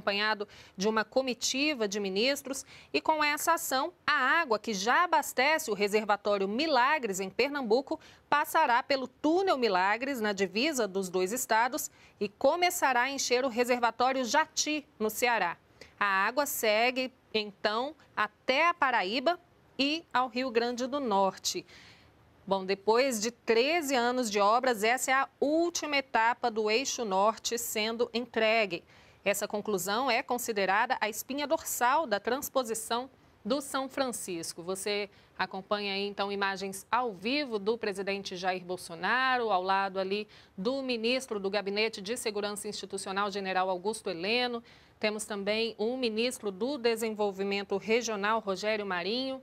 acompanhado de uma comitiva de ministros. E com essa ação, a água que já abastece o reservatório Milagres, em Pernambuco, passará pelo túnel Milagres, na divisa dos dois estados, e começará a encher o reservatório Jati, no Ceará. A água segue, então, até a Paraíba e ao Rio Grande do Norte. Bom, depois de 13 anos de obras, essa é a última etapa do Eixo Norte sendo entregue. Essa conclusão é considerada a espinha dorsal da transposição do São Francisco. Você acompanha aí, então, imagens ao vivo do presidente Jair Bolsonaro, ao lado ali do ministro do Gabinete de Segurança Institucional, general Augusto Heleno. Temos também o um ministro do Desenvolvimento Regional, Rogério Marinho.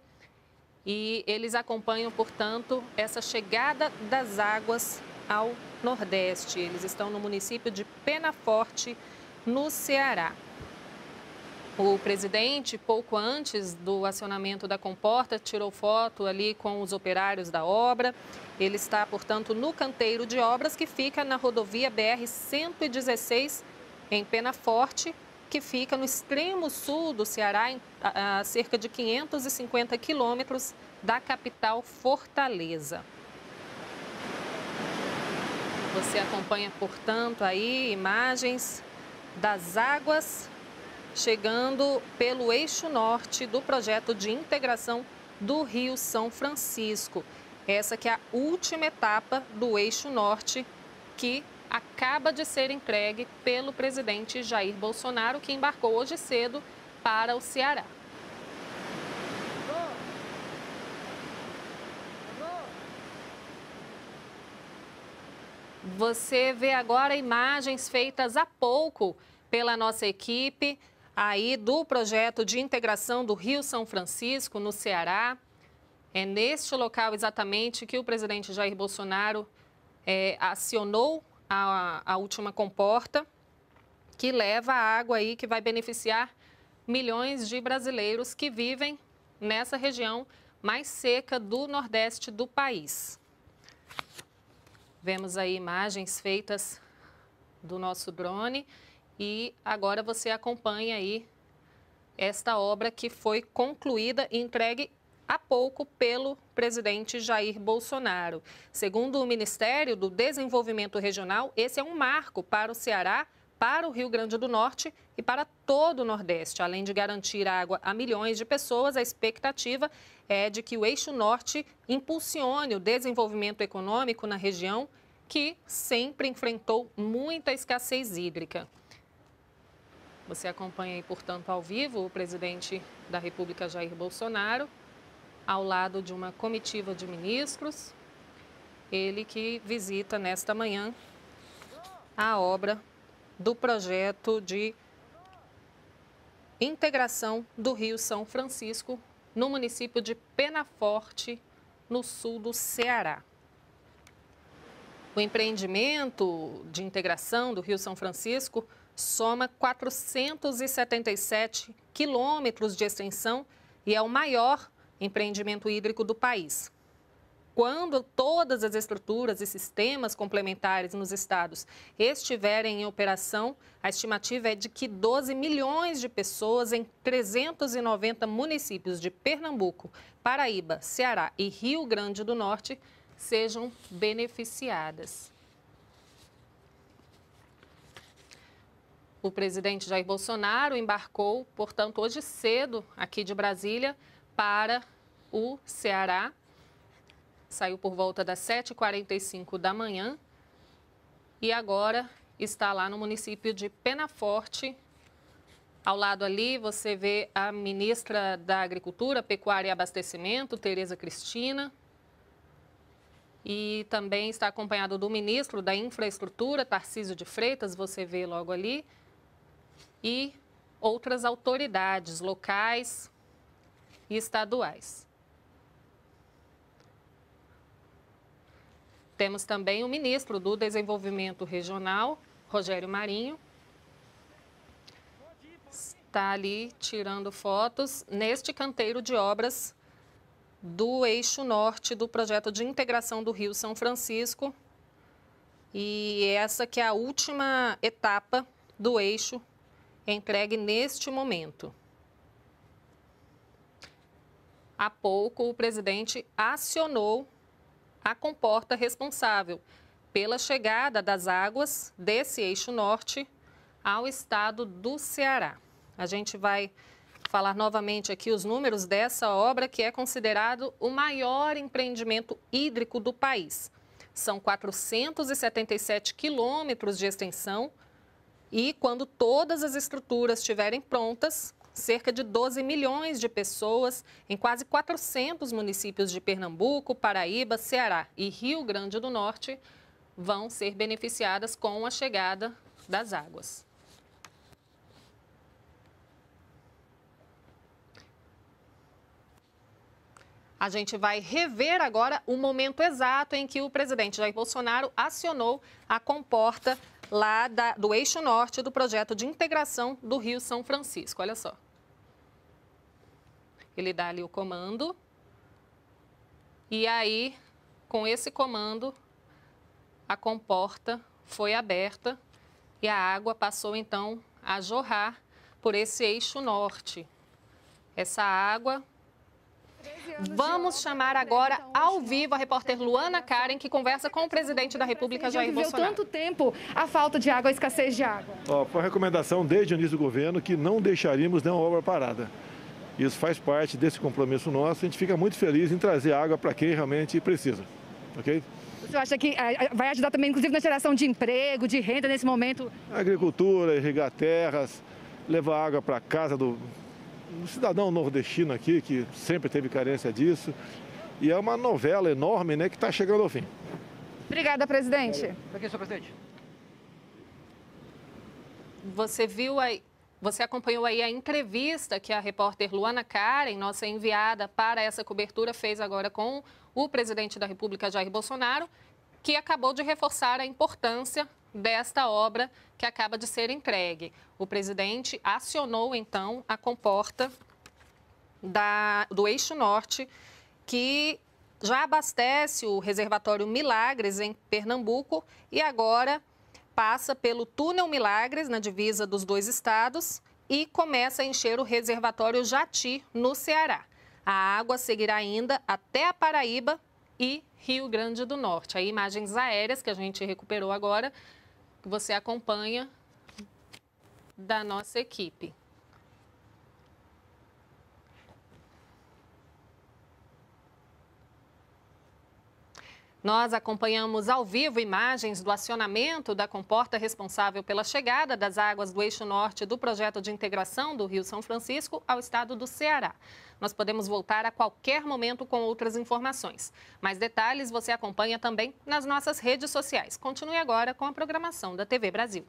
E eles acompanham, portanto, essa chegada das águas ao Nordeste. Eles estão no município de Penaforte, Forte no Ceará. O presidente, pouco antes do acionamento da comporta, tirou foto ali com os operários da obra. Ele está, portanto, no canteiro de obras que fica na rodovia BR-116, em Penaforte, que fica no extremo sul do Ceará, a cerca de 550 quilômetros da capital Fortaleza. Você acompanha, portanto, aí imagens das águas, chegando pelo eixo norte do projeto de integração do Rio São Francisco. Essa que é a última etapa do eixo norte que acaba de ser entregue pelo presidente Jair Bolsonaro, que embarcou hoje cedo para o Ceará. Você vê agora imagens feitas há pouco pela nossa equipe aí do projeto de integração do Rio São Francisco, no Ceará. É neste local exatamente que o presidente Jair Bolsonaro é, acionou a, a última comporta que leva a água aí que vai beneficiar milhões de brasileiros que vivem nessa região mais seca do Nordeste do país. Vemos aí imagens feitas do nosso drone e agora você acompanha aí esta obra que foi concluída e entregue há pouco pelo presidente Jair Bolsonaro. Segundo o Ministério do Desenvolvimento Regional, esse é um marco para o Ceará para o Rio Grande do Norte e para todo o Nordeste. Além de garantir água a milhões de pessoas, a expectativa é de que o eixo norte impulsione o desenvolvimento econômico na região, que sempre enfrentou muita escassez hídrica. Você acompanha aí, portanto, ao vivo o presidente da República Jair Bolsonaro, ao lado de uma comitiva de ministros, ele que visita nesta manhã a obra do projeto de integração do Rio São Francisco no município de Penaforte, no sul do Ceará. O empreendimento de integração do Rio São Francisco soma 477 quilômetros de extensão e é o maior empreendimento hídrico do país quando todas as estruturas e sistemas complementares nos estados estiverem em operação, a estimativa é de que 12 milhões de pessoas em 390 municípios de Pernambuco, Paraíba, Ceará e Rio Grande do Norte sejam beneficiadas. O presidente Jair Bolsonaro embarcou, portanto, hoje cedo aqui de Brasília para o Ceará saiu por volta das 7h45 da manhã e agora está lá no município de Penaforte. Ao lado ali você vê a ministra da Agricultura, Pecuária e Abastecimento, Tereza Cristina. E também está acompanhado do ministro da Infraestrutura, Tarcísio de Freitas, você vê logo ali. E outras autoridades locais e estaduais. Temos também o ministro do Desenvolvimento Regional, Rogério Marinho, está ali tirando fotos neste canteiro de obras do eixo norte do projeto de integração do Rio São Francisco. E essa que é a última etapa do eixo entregue neste momento. Há pouco o presidente acionou a comporta responsável pela chegada das águas desse eixo norte ao estado do Ceará. A gente vai falar novamente aqui os números dessa obra que é considerado o maior empreendimento hídrico do país. São 477 quilômetros de extensão e quando todas as estruturas estiverem prontas, cerca de 12 milhões de pessoas em quase 400 municípios de Pernambuco, Paraíba, Ceará e Rio Grande do Norte vão ser beneficiadas com a chegada das águas. A gente vai rever agora o momento exato em que o presidente Jair Bolsonaro acionou a comporta lá da, do eixo norte do projeto de integração do Rio São Francisco. Olha só. Ele dá ali o comando. E aí, com esse comando, a comporta foi aberta e a água passou então a jorrar por esse eixo norte. Essa água Vamos chamar agora então, ao vivo a repórter Luana Karen, que conversa com o presidente da República, Jair Bolsonaro. tanto tempo a falta de água, a escassez de água? Ó, foi a recomendação desde o início do governo que não deixaríamos nenhuma obra parada. Isso faz parte desse compromisso nosso. A gente fica muito feliz em trazer água para quem realmente precisa. Ok? Você acha que eh, eh, vai ajudar também, inclusive, na geração de emprego, de renda nesse momento? Agricultura, irrigar terras, levar água para casa do um cidadão nordestino aqui, que sempre teve carência disso. E é uma novela enorme né, que está chegando ao fim. Obrigada, presidente. Aqui, senhor presidente. Você viu aí. Você acompanhou aí a entrevista que a repórter Luana Karen, nossa enviada para essa cobertura, fez agora com o presidente da República, Jair Bolsonaro, que acabou de reforçar a importância desta obra que acaba de ser entregue. O presidente acionou, então, a comporta da, do Eixo Norte, que já abastece o reservatório Milagres, em Pernambuco, e agora passa pelo túnel Milagres, na divisa dos dois estados, e começa a encher o reservatório Jati, no Ceará. A água seguirá ainda até a Paraíba e Rio Grande do Norte. Aí imagens aéreas que a gente recuperou agora, que você acompanha da nossa equipe. Nós acompanhamos ao vivo imagens do acionamento da comporta responsável pela chegada das águas do eixo norte do projeto de integração do Rio São Francisco ao estado do Ceará. Nós podemos voltar a qualquer momento com outras informações. Mais detalhes você acompanha também nas nossas redes sociais. Continue agora com a programação da TV Brasil.